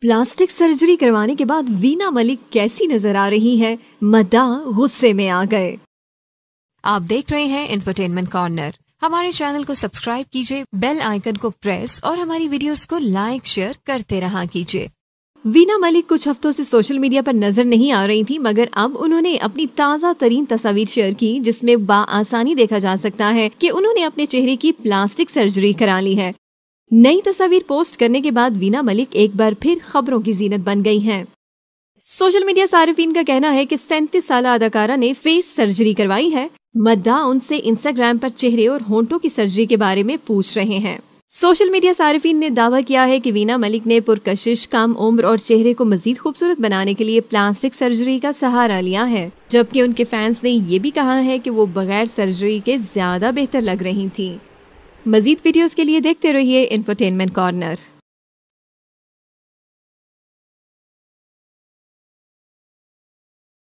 Plastic surgery करवाने के बाद वीना मलिक कैसी नजर आ रही है मदा गुस्से में आ गए आप देख रहे हैं इंफरटेनमेंट कॉर्नर हमारे चैनल को सब्सक्राइब कीजिए बेल आइकन को प्रेस और हमारी वीडियोस को लाइक शेयर करते रहा कीजिए वीना मलिक कुछ हफ्तों से सोशल मीडिया पर नजर नहीं आ रही थी मगर अब उन्होंने अपनी ताज़ा तरीन तस्वीर शेयर की जिसमें बा आसानी देखा जा सकता है कि उन्होंने अपने चेहरे की प्लास्टिक सर्जरी करा ली है नई तस्वीर पोस्ट करने के बाद वीना मलिक एक बार फिर खबरों की जीनत बन गई हैं। सोशल मीडिया सार्फिन का कहना है कि सैंतीस साल अदाकारा ने फेस सर्जरी करवाई है मद्दा उनसे इंस्टाग्राम पर चेहरे और होंठों की सर्जरी के बारे में पूछ रहे हैं सोशल मीडिया सार्फिन ने दावा किया है कि वीना मलिक ने पुरकशिश कम उम्र और चेहरे को मजीद खूबसूरत बनाने के लिए प्लास्टिक सर्जरी का सहारा लिया है जबकि उनके फैंस ने ये भी कहा है कि वो बगैर सर्जरी के ज्यादा बेहतर लग रही थी मजीद वीडियोस के लिए देखते रहिए इन्फोटेनमेंट कॉर्नर